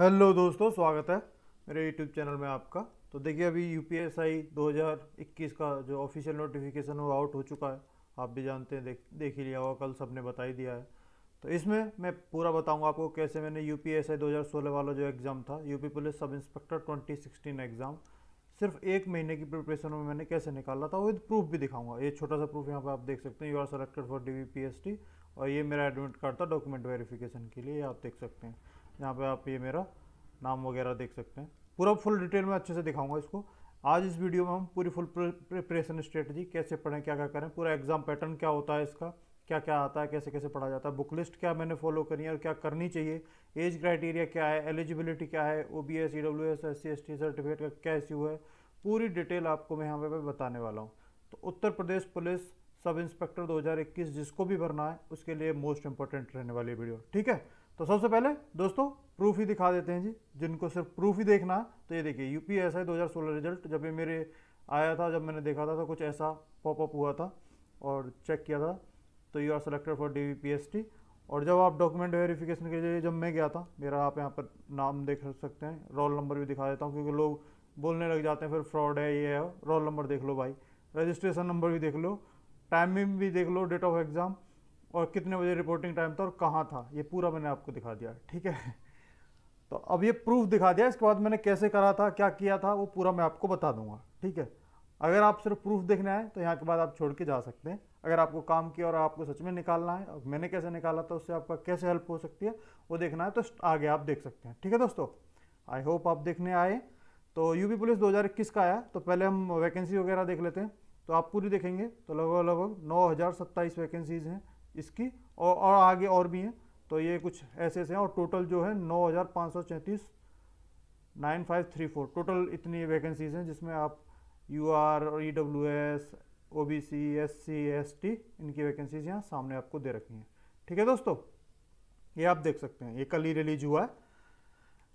hello दोस्तों स्वागत है मेरे यूट्यूब चैनल में आपका तो देखिए अभी यू पी एस आई दो हज़ार इक्कीस का जो ऑफिशियल नोटिफिकेशन वो आउट हो चुका है आप भी जानते हैं देख देख ही लिया होगा कल सब ने बता ही दिया है तो इसमें मैं पूरा बताऊंगा आपको कैसे मैंने यू पी एस आई दो हज़ार सोलह वाला जो एग्ज़ाम था UP police sub inspector twenty sixteen exam सिर्फ एक महीने की प्रिपरेशन में मैंने कैसे निकाला था विद प्रूफ भी दिखाऊंगा ये छोटा सा प्रूफ यहाँ पर आप देख सकते हैं you are selected for D V P S T और ये मेरा एडमिट कार्ड था डॉक्यूमेंट वेरिफिकेशन के लिए आप देख सकते हैं यहाँ पे आप ये मेरा नाम वगैरह देख सकते हैं पूरा फुल डिटेल में अच्छे से दिखाऊंगा इसको आज इस वीडियो में हम पूरी फुल प्रिपरेशन स्ट्रेटजी कैसे पढ़ें क्या क्या करें पूरा एग्जाम पैटर्न क्या होता है इसका क्या क्या आता है कैसे कैसे पढ़ा जाता है बुक लिस्ट क्या मैंने फॉलो करी है और क्या करनी चाहिए एज क्राइटेरिया क्या है एलिजिबिलिटी क्या है O B S E W S S C S T certificate का क्या इश्यू है पूरी डिटेल आपको मैं यहाँ पे बताने वाला हूँ तो उत्तर प्रदेश पुलिस सब इंस्पेक्टर 2021 जिसको भी भरना है उसके लिए मोस्ट इंपॉर्टेंट रहने वाली वीडियो ठीक है तो सबसे पहले दोस्तों प्रूफ ही दिखा देते हैं जी जिनको सिर्फ प्रूफ ही देखना तो ये देखिए यू पी एस आई दो हज़ार सोलह रिजल्ट जब ये मेरे आया था जब मैंने देखा था तो कुछ ऐसा पॉपअप हुआ था और चेक किया था तो you are selected for D V P S T और जब आप डॉक्यूमेंट वेरिफिकेशन के लिए जब मैं गया था मेरा आप यहाँ पर नाम देख सकते हैं रोल नंबर भी दिखा देता हूँ क्योंकि लोग बोलने लग जाते हैं फिर फ्रॉड है ये है रोल नंबर देख लो भाई रजिस्ट्रेशन नंबर भी देख लो टाइमिंग भी देख लो डेट ऑफ एग्ज़ाम और कितने बजे रिपोर्टिंग टाइम था और कहाँ था ये पूरा मैंने आपको दिखा दिया ठीक है तो अब ये प्रूफ दिखा दिया इसके बाद मैंने कैसे करा था क्या किया था वो पूरा मैं आपको बता दूंगा ठीक है अगर आप सिर्फ प्रूफ देखना है तो यहाँ के बाद आप छोड़ के जा सकते हैं अगर आपको काम किया और आपको सच में निकालना है और मैंने कैसे निकाला था तो उससे आपका कैसे हेल्प हो सकती है वो देखना है तो आगे आप देख सकते हैं ठीक है दोस्तों आई होप आप देखने आए तो यूपी पुलिस 2021 का आया तो पहले हम वैकेंसी वगैरह देख लेते हैं तो आप पूरी देखेंगे तो लगभग लगभग नौ वैकेंसीज़ हैं इसकी और और आगे और भी हैं तो ये कुछ ऐसे ऐसे हैं और टोटल जो है नौ हज़ार पाँच सौ nine five three four total इतनी वैकेंसीज हैं जिसमें आप यू आर और E W S O B C S C S T इनकी वैकेंसीज यहाँ सामने आपको दे रखी हैं ठीक है दोस्तों ये आप देख सकते हैं ये कल ही रिलीज हुआ है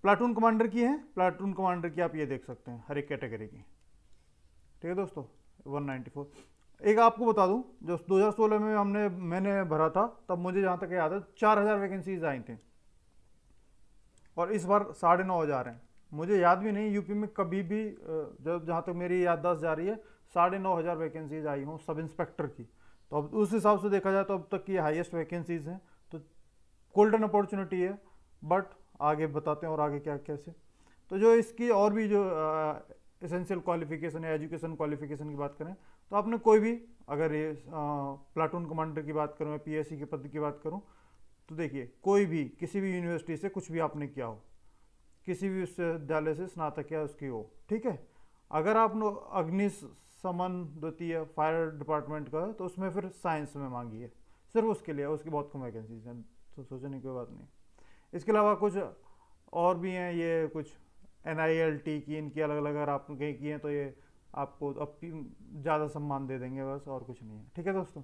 प्लाटून कमांडर की है प्लाटून कमांडर की आप ये देख सकते हैं हर एक कैटेगरी की ठीक है दोस्तों 194 एक आपको बता दूं जो 2016 में हमने मैंने भरा था तब मुझे जहां तक याद है चार हज़ार वैकेंसीज आई थी और इस बार साढ़े नौ हज़ार हैं मुझे याद भी नहीं यूपी में कभी भी जब जहाँ तक मेरी याददाश्त जा रही है साढ़े नौ हज़ार वैकेंसीज आई हूँ सब इंस्पेक्टर की तो अब उस हिसाब से देखा जाए तो अब तक की हाइएस्ट वैकेंसीज हैं तो गोल्डन अपॉर्चुनिटी है बट आगे बताते हैं और आगे क्या कैसे तो जो इसकी और भी जो एसेंशियल क्वालिफिकेशन या एजुकेशन क्वालिफिकेशन की बात करें तो आपने कोई भी अगर ये प्लाटून कमांडर की बात करूँ या पीएससी के पद की बात करूँ तो देखिए कोई भी किसी भी यूनिवर्सिटी से कुछ भी आपने किया हो किसी भी विश्वविद्यालय से स्नातक या उसकी हो ठीक है अगर आप अग्नि समन द्वितीय फायर डिपार्टमेंट का तो उसमें फिर साइंस में मांगिए सिर्फ उसके लिए उसकी बहुत कम वैकेंसीज हैं तो सोचने की कोई बात नहीं इसके अलावा कुछ और भी हैं ये कुछ एन की इनकी अलग अलग अगर आप कहीं किए तो ये आपको अब ज़्यादा सम्मान दे देंगे बस और कुछ नहीं है ठीक है दोस्तों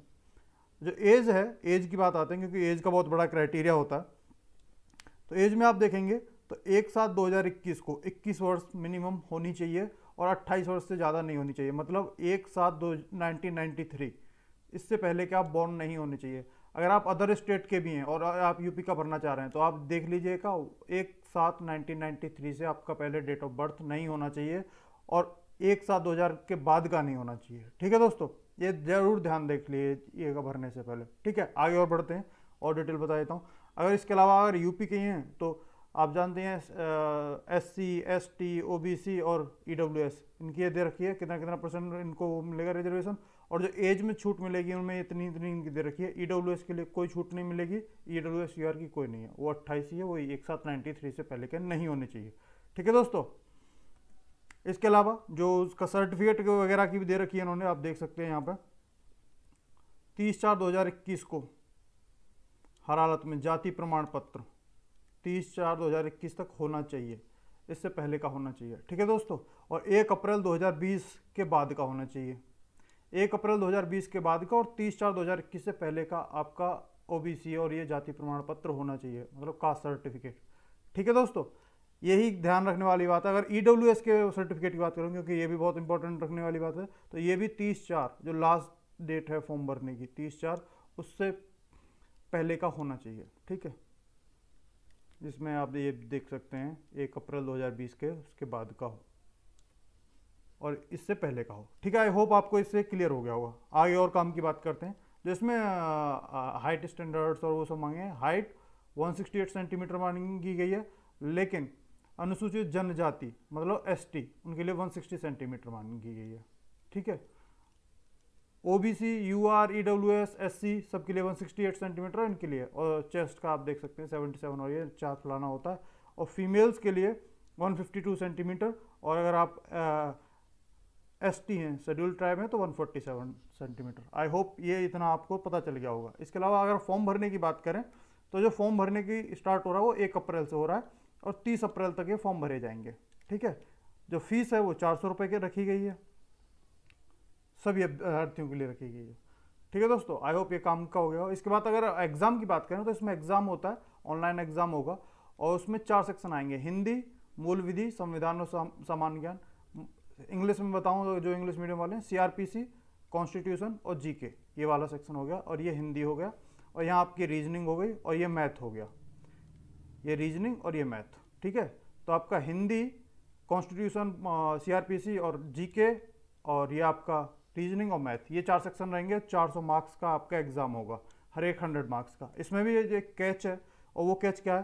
जो एज है एज की बात आते हैं क्योंकि एज का बहुत बड़ा क्राइटेरिया होता है तो एज में आप देखेंगे तो एक साथ 2021 को 21 वर्ष मिनिमम होनी चाहिए और 28 वर्ष से ज़्यादा नहीं होनी चाहिए मतलब एक साथ दो नाइनटीन इससे पहले के आप बॉर्न नहीं होने चाहिए अगर आप अदर स्टेट के भी हैं और आप यूपी का भरना चाह रहे हैं तो आप देख लीजिएगा एक सात 1993 से आपका पहले डेट ऑफ बर्थ नहीं होना चाहिए और एक सात दो हज़ार के बाद का नहीं होना चाहिए ठीक है दोस्तों ये ज़रूर ध्यान देख ये भरने से पहले ठीक है आगे और बढ़ते हैं और डिटेल बता देता हूँ अगर इसके अलावा अगर यूपी के हैं तो आप जानते हैं S C S T O B C और ई डब्ल्यू एस इनकी ये दे रखी है कितना कितना परसेंट इनको मिलेगा रिजर्वेशन और जो एज में छूट मिलेगी उनमें इतनी इतनी इनकी दे रखी है ई डब्ल्यू एस के लिए कोई छूट नहीं मिलेगी E W S U R की कोई नहीं है वो अट्ठाईस ही है वो एक साथ नाइन्टी थ्री से पहले के नहीं होने चाहिए ठीक है दोस्तों इसके अलावा जो उसका सर्टिफिकेट वगैरह की भी दे रखी है इन्होंने आप देख सकते हैं यहाँ पर तीस चार दो हजार इक्कीस को हर हालत में जाति प्रमाण पत्र तीस चार दो हजार इक्कीस तक होना चाहिए इससे पहले का होना चाहिए ठीक है दोस्तों और एक अप्रैल 2020 के बाद का होना चाहिए एक अप्रैल 2020 के बाद का और तीस चार दो हजार इक्कीस से पहले का आपका ओबीसी और ये जाति प्रमाण पत्र होना चाहिए मतलब कास्ट सर्टिफिकेट ठीक है दोस्तों यही ध्यान रखने वाली बात है अगर ई e एस के सर्टिफिकेट की बात करूँ क्योंकि ये भी बहुत इंपॉर्टेंट रखने वाली बात है तो ये भी तीस चार जो लास्ट डेट है फॉर्म भरने की तीस चार उससे पहले का होना चाहिए ठीक है जिसमें आप ये देख सकते हैं एक अप्रैल 2020 के उसके बाद का हो और इससे पहले का हो ठीक है आई होप आपको इससे क्लियर हो गया होगा आगे और काम की बात करते हैं जिसमें हाइट स्टैंडर्ड्स और वो सब मांगे हाइट 168 सेंटीमीटर मांगी गई है लेकिन अनुसूचित जनजाति मतलब एसटी उनके लिए 160 सेंटीमीटर मान की गई है ठीक है ओबीसी यूआर ईडब्ल्यूएस एससी सबके लिए 168 सेंटीमीटर इनके लिए और चेस्ट का आप देख सकते हैं 77 और ये चार फलाना होता है और फीमेल्स के लिए 152 सेंटीमीटर और अगर आप एस टी हैं शेड्यूल ट्राइब हैं तो 147 सेंटीमीटर आई होप ये इतना आपको पता चल गया होगा इसके अलावा अगर फॉर्म भरने की बात करें तो जो फॉर्म भरने की स्टार्ट हो रहा है वो एक अप्रैल से हो रहा है और 30 अप्रैल तक ये फॉर्म भरे जाएंगे ठीक है जो फीस है वो चार सौ रुपये की रखी गई है सभी अभ्यर्थियों के लिए रखी गई है ठीक है दोस्तों आई होप ये काम का हो गया इसके बाद अगर एग्ज़ाम की बात करें तो इसमें एग्ज़ाम होता है ऑनलाइन एग्ज़ाम होगा और उसमें चार सेक्शन आएंगे हिंदी मूल विधि संविधान और सामान्य ज्ञान इंग्लिश में बताऊँ तो जो इंग्लिश मीडियम वाले हैं सी कॉन्स्टिट्यूशन और जीके ये वाला सेक्शन हो गया और ये हिंदी हो गया और यहाँ आपकी रीजनिंग हो गई और ये मैथ हो गया ये रीजनिंग और ये मैथ ठीक है तो आपका हिंदी कॉन्स्टिट्यूशन सीआरपीसी और जीके और ये आपका रीजनिंग और मैथ ये चार सेक्शन रहेंगे 400 मार्क्स का आपका एग्जाम होगा हर एक हंड्रेड मार्क्स का इसमें भी ये एक कैच है और वो कैच क्या है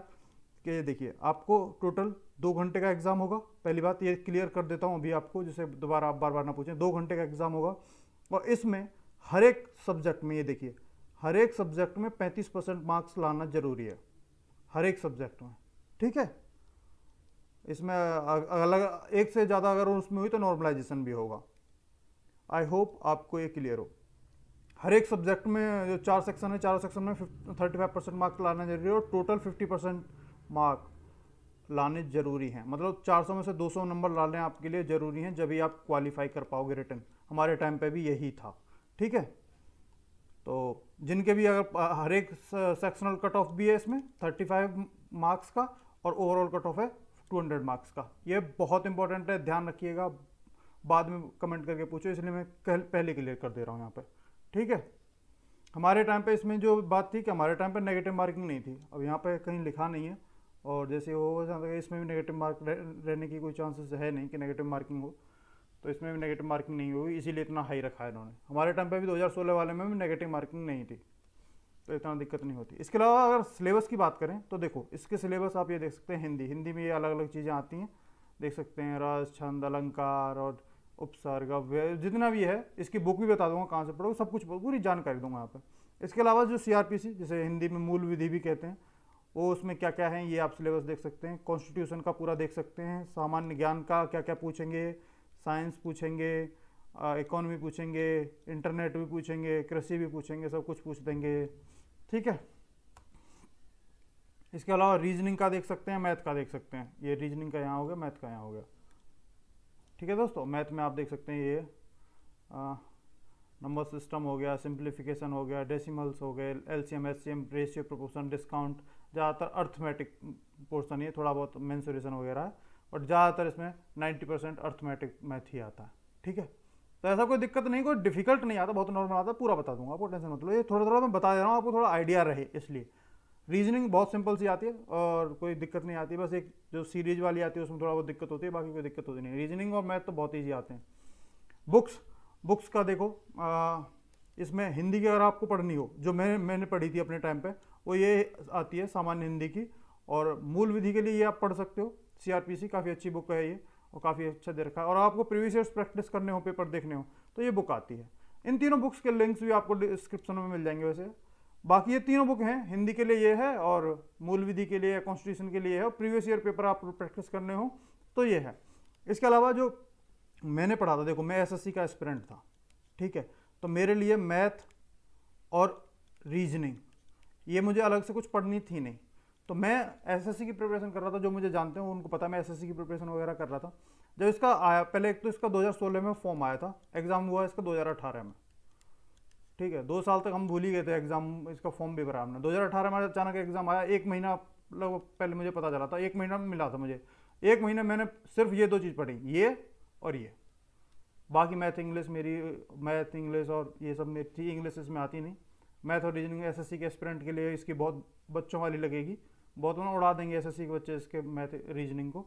कि ये देखिए आपको टोटल दो घंटे का एग्ज़ाम होगा पहली बात ये क्लियर कर देता हूँ अभी आपको जिसे दोबारा आप बार बार ना पूछें दो घंटे का एग्ज़ाम होगा और इसमें हर एक सब्जेक्ट में ये देखिए हर एक सब्जेक्ट में 35 परसेंट मार्क्स लाना ज़रूरी है हर एक सब्जेक्ट में ठीक है इसमें अलग एक से ज़्यादा अगर उसमें हुई तो नॉर्मलाइजेशन भी होगा आई होप आपको ये क्लियर हो हर एक सब्जेक्ट में जो चार सेक्शन है चारों सेक्शन में थर्टी फाइव परसेंट मार्क लाना जरूरी है और टोटल फिफ्टी परसेंट मार्क लाने ज़रूरी हैं मतलब 400 में से 200 नंबर लाने आपके लिए ज़रूरी हैं जब ही आप क्वालिफाई कर पाओगे रिटर्न हमारे टाइम पे भी यही था ठीक है तो जिनके भी अगर हर एक सेक्शनल कट ऑफ भी है इसमें 35 मार्क्स का और ओवरऑल कट ऑफ है 200 मार्क्स का ये बहुत इंपॉर्टेंट है ध्यान रखिएगा बाद में कमेंट करके पूछो इसलिए मैं पहले क्लियर कर दे रहा हूँ यहाँ पर ठीक है हमारे टाइम पे इसमें जो बात थी कि हमारे टाइम पे नेगेटिव मार्किंग नहीं थी अब यहाँ पे कहीं लिखा नहीं है और जैसे हो इसमें भी नेगेटिव मार्क रहने की कोई चांसेस है नहीं कि नेगेटिव मार्किंग हो तो इसमें भी नेगेटिव मार्किंग नहीं होगी इसीलिए इतना हाई रखा है इन्होंने हमारे टाइम पे भी 2016 वाले में भी नेगेटिव मार्किंग नहीं थी तो इतना दिक्कत नहीं होती इसके अलावा अगर सिलेबस की बात करें तो देखो इसके सिलेबस आप ये देख सकते हैं हिंदी हिंदी में ये अलग अलग चीज़ें आती हैं देख सकते हैं रस छंद अलंकार और उपसर्ग अव्य जितना भी है इसकी बुक भी बता दूंगा कहाँ से पढ़ो सब कुछ पूरी जानकारी दूंगा यहाँ पर इसके अलावा जो सी जिसे हिंदी में मूल विधि भी कहते हैं वो उसमें क्या क्या है ये आप सिलेबस देख सकते हैं कॉन्स्टिट्यूशन का पूरा देख सकते हैं सामान्य ज्ञान का क्या क्या पूछेंगे साइंस पूछेंगे इकोनॉमी पूछेंगे इंटरनेट भी पूछेंगे कृषि भी पूछेंगे सब कुछ पूछ देंगे ठीक है इसके अलावा रीजनिंग का देख सकते हैं मैथ का देख सकते हैं ये रीजनिंग का यहाँ हो गया मैथ का यहाँ हो गया ठीक है दोस्तों मैथ में आप देख सकते हैं ये नंबर सिस्टम हो गया सिंप्लीफिकेशन हो गया डेसिमल्स हो गए LCM M ratio proportion discount ज़्यादातर अर्थमेटिक पोर्सन ये थोड़ा बहुत मैंसुरेशन वगैरह है और ज़्यादातर इसमें 90 परसेंट अर्थमेटिक मैथ ही आता है ठीक है तो ऐसा कोई दिक्कत नहीं कोई डिफिकल्ट नहीं आता बहुत नॉर्मल आता है पूरा बता दूंगा आपको टेंशन मतलब ये थोड़ा थोड़ा मैं बता दे रहा हूँ आपको थोड़ा आइडिया रहे इसलिए रीजनिंग बहुत सिंपल सी आती है और कोई दिक्कत नहीं आती बस एक जो सीरीज वाली आती है उसमें थोड़ा बहुत दिक्कत होती है बाकी कोई दिक्कत होती नहीं रीजनिंग और मैथ तो बहुत ईजी आते हैं बुक्स बुक्स का देखो इसमें हिंदी की अगर आपको पढ़नी हो जो मैंने मैंने पढ़ी थी अपने टाइम पे वो ये आती है सामान्य हिंदी की और मूल विधि के लिए ये आप पढ़ सकते हो सीआरपीसी काफ़ी अच्छी बुक है ये और काफ़ी अच्छा दे रखा है और आपको प्रीवियस ईयर प्रैक्टिस करने हो पेपर देखने हो तो ये बुक आती है इन तीनों बुक्स के लिंक्स भी आपको डिस्क्रिप्शन में मिल जाएंगे वैसे बाकी ये तीनों बुक हैं हिंदी के लिए ये है और मूल विधि के लिए कॉन्स्टिट्यूशन के लिए है और प्रीवियस ईयर पेपर आप प्रैक्टिस करने हो तो ये है इसके अलावा जो मैंने पढ़ा था देखो मैं एसएससी का एस्पिरेंट था ठीक है तो मेरे लिए मैथ और रीजनिंग ये मुझे अलग से कुछ पढ़नी थी नहीं तो मैं एसएससी की प्रिपरेशन कर रहा था जो मुझे जानते हैं उनको पता है मैं एसएससी की प्रिपरेशन वगैरह कर रहा था जब इसका आया पहले एक तो इसका 2016 में फॉर्म आया था एग्ज़ाम हुआ इसका 2018 में ठीक है दो साल तक हम भूल ही गए थे एग्ज़ाम इसका फॉर्म भी भरा हमने 2018 में अचानक एग्ज़ाम आया एक महीना लगभग मतलब पहले मुझे पता चला था एक महीना मिला था मुझे एक महीने मैंने सिर्फ ये दो चीज़ पढ़ी ये और ये बाकी मैथ इंग्लिश मेरी मैथ इंग्लिश और ये सब मेरी थी इंग्लिश इसमें आती नहीं मैथ और रीजनिंग सी के एस्पिरेंट के लिए इसकी बहुत बच्चों वाली लगेगी बहुत लोग उड़ा देंगे एस के बच्चे इसके मैथ रीजनिंग को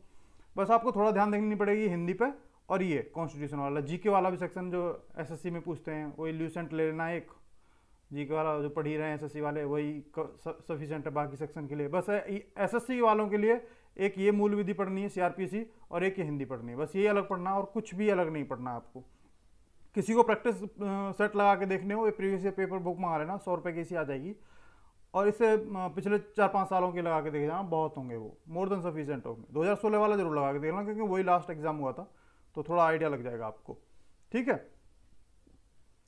बस आपको थोड़ा ध्यान देखनी पड़ेगी हिंदी पे और ये कॉन्स्टिट्यूशन वाला जीके वाला भी सेक्शन जो एसएससी में पूछते हैं वही ल्यूसेंट ले लेना एक जीके वाला जो पढ़ ही रहे हैं एस वाले वही सफिशेंट है बाकी सेक्शन के लिए बस एस वालों के लिए एक ये मूल विधि पढ़नी है सीआरपीसी और एक ये हिंदी पढ़नी है बस ये अलग पढ़ना और कुछ भी अलग नहीं पढ़ना आपको किसी को प्रैक्टिस सेट लगा के देखने हो ये प्रीवियस ईयर पेपर बुक मंगा लेना सौ रुपये की सी आ जाएगी और इससे पिछले चार पाँच सालों के लगा के देख जाना बहुत होंगे वो मोर देन सफिशेंट होंगे 2016 वाला जरूर लगा के देख लेना क्योंकि वही लास्ट एग्जाम हुआ था तो थोड़ा आइडिया लग जाएगा आपको ठीक है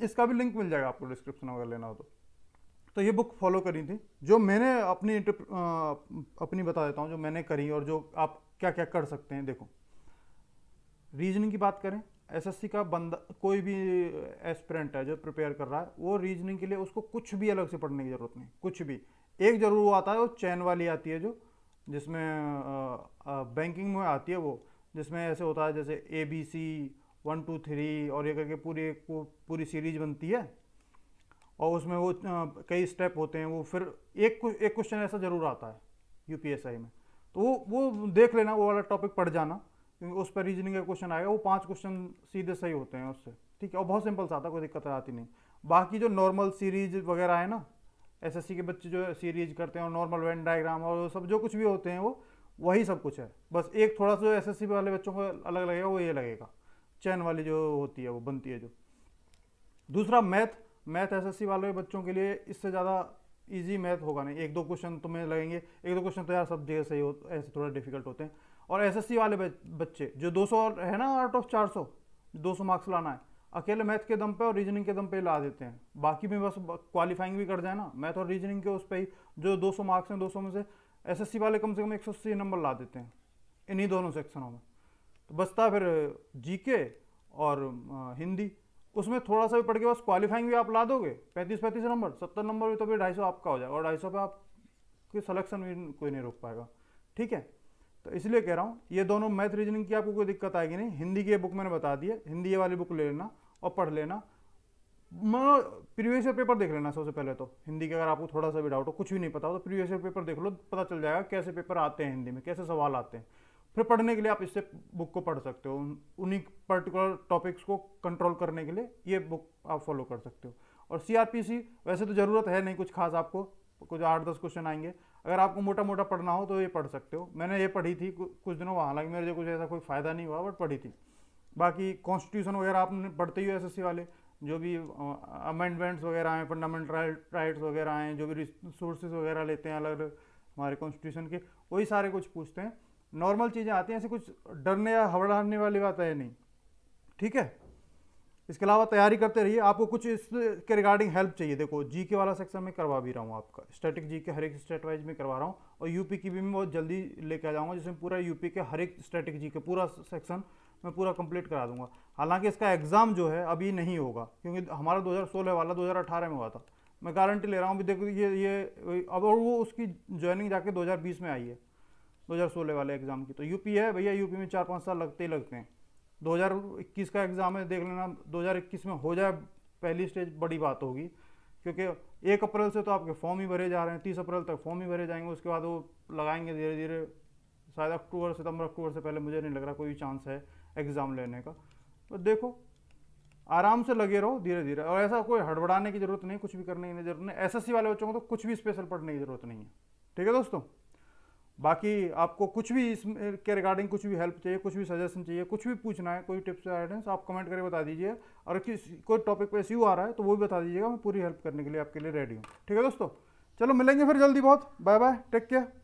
इसका भी लिंक मिल जाएगा आपको डिस्क्रिप्शन अगर लेना हो तो तो ये बुक फॉलो करी थी जो मैंने अपनी आ, अपनी बता देता हूँ जो मैंने करी और जो आप क्या क्या कर सकते हैं देखो रीजनिंग की बात करें एसएससी का बंदा कोई भी एस्परेंट है जो प्रिपेयर कर रहा है वो रीजनिंग के लिए उसको कुछ भी अलग से पढ़ने की ज़रूरत नहीं कुछ भी एक जरूर वो आता है वो चैन वाली आती है जो जिसमें बैंकिंग में आती है वो जिसमें ऐसे होता है जैसे A B C one two three और ये करके पूरी एक पूरी सीरीज बनती है और उसमें वो कई स्टेप होते हैं वो फिर एक एक क्वेश्चन ऐसा ज़रूर आता है यू में तो वो वो देख लेना वो वाला टॉपिक पढ़ जाना क्योंकि उस पर रीजनिंग का क्वेश्चन आएगा वो पांच क्वेश्चन सीधे सही होते हैं उससे ठीक है और बहुत सिंपल सा आता कोई दिक्कत आती नहीं बाकी जो नॉर्मल सीरीज वगैरह है ना एसएससी के बच्चे जो सीरीज करते हैं और नॉर्मल वेन डायग्राम और सब जो कुछ भी होते हैं वो वही सब कुछ है बस एक थोड़ा सा जो एस वाले बच्चों को अलग लगेगा वो ये लगेगा चैन वाली जो होती है वो बनती है जो दूसरा मैथ मैथ एस वाले बच्चों के लिए इससे ज़्यादा इजी मैथ होगा नहीं एक दो क्वेश्चन तुम्हें लगेंगे एक दो क्वेश्चन तो यार सब जगह सही हो ऐसे थोड़ा डिफिकल्ट होते हैं और एसएससी वाले बच्चे जो 200 है ना आउट ऑफ 400 200 मार्क्स लाना है अकेले मैथ के दम पे और रीजनिंग के दम पे ला देते हैं बाकी में बस क्वालिफाइंग भी कर जाए ना मैथ और रीजनिंग के उस पर ही जो 200 मार्क्स हैं 200 में से एसएससी वाले कम से कम एक नंबर ला देते हैं इन्हीं दोनों सेक्शनों में तो बचता फिर जीके और हिंदी उसमें थोड़ा सा भी पढ़ के बस क्वालिफाइंग भी आप ला दोगे पैंतीस पैंतीस नंबर सत्तर नंबर भी तो फिर ढाई आपका हो जाएगा और ढाई सौ आप कोई सलेक्शन भी कोई नहीं रोक पाएगा ठीक है तो इसलिए कह रहा हूँ ये दोनों मैथ रीजनिंग की आपको कोई दिक्कत आएगी नहीं हिंदी की बुक मैंने बता दी है हिंदी वाली बुक ले लेना और पढ़ लेना प्रीवियस ईयर पेपर देख लेना सबसे पहले तो हिंदी के अगर आपको थोड़ा सा भी डाउट हो कुछ भी नहीं पता हो तो प्रीवियस ईयर पेपर देख लो पता चल जाएगा कैसे पेपर आते हैं हिंदी में कैसे सवाल आते हैं फिर पढ़ने के लिए आप इससे बुक को पढ़ सकते हो उन्हीं पर्टिकुलर टॉपिक्स को कंट्रोल करने के लिए ये बुक आप फॉलो कर सकते हो और सी वैसे तो ज़रूरत है नहीं कुछ खास आपको कुछ आठ दस क्वेश्चन आएंगे अगर आपको मोटा मोटा पढ़ना हो तो ये पढ़ सकते हो मैंने ये पढ़ी थी कुछ दिनों वहाँ हालांकि मेरे कुछ ऐसा कोई फ़ायदा नहीं हुआ बट पढ़ी थी बाकी कॉन्स्टिट्यूशन वगैरह आपने पढ़ते ही हो एस वाले जो भी अमेंडमेंट्स वगैरह हैं फंडामेंटल राइट्स वगैरह हैं जो भी रिसोर्सेज वगैरह लेते हैं अलग अलग हमारे कॉन्स्टिट्यूशन के वही सारे कुछ पूछते हैं नॉर्मल चीज़ें आती हैं ऐसे कुछ डरने या हवड़ाने वाली बात है नहीं ठीक है इसके अलावा तैयारी करते रहिए आपको कुछ इसके रिगार्डिंग हेल्प चाहिए देखो जी के वाला सेक्शन में करवा भी रहा हूँ आपका स्टैटिक जी के हर एक स्टेट वाइज में करवा रहा हूँ और यूपी की भी मैं बहुत जल्दी लेके आ जाऊँगा जिसमें पूरा यूपी के हर एक स्टैटिक जी के पूरा सेक्शन मैं पूरा कंप्लीट करा दूंगा हालांकि इसका एग्ज़ाम जो है अभी नहीं होगा क्योंकि हमारा दो वाला दो में हुआ था मैं गारंटी ले रहा हूँ अभी देखो ये ये अब और वो उसकी ज्वाइनिंग जाके 2020 में आई है 2016 वाले एग्ज़ाम की तो यूपी है भैया यूपी में चार पाँच साल लगते ही लगते हैं 2021 का एग्ज़ाम है देख लेना 2021 में हो जाए पहली स्टेज बड़ी बात होगी क्योंकि एक अप्रैल से तो आपके फॉर्म ही भरे जा रहे हैं तीस अप्रैल तक फॉर्म ही भरे जाएंगे उसके बाद वो लगाएंगे धीरे धीरे शायद अक्टूबर सितंबर अक्टूबर से पहले मुझे नहीं लग रहा कोई चांस है एग्ज़ाम लेने का तो देखो आराम से लगे रहो धीरे धीरे और ऐसा कोई हड़बड़ाने की जरूरत नहीं कुछ भी करने की जरूरत नहीं एसएससी वाले बच्चों को तो कुछ भी स्पेशल पढ़ने की जरूरत नहीं है ठीक है दोस्तों बाकी आपको कुछ भी इस के रिगार्डिंग कुछ भी हेल्प चाहिए कुछ भी सजेशन चाहिए कुछ भी पूछना है कोई टिप्स गाइडेंस आप कमेंट करके बता दीजिए और किस कोई टॉपिक पे इश्यू आ रहा है तो वो भी बता दीजिएगा मैं पूरी हेल्प करने के लिए आपके लिए रेडी हूँ ठीक है दोस्तों चलो मिलेंगे फिर जल्दी बहुत बाय बाय टेक केयर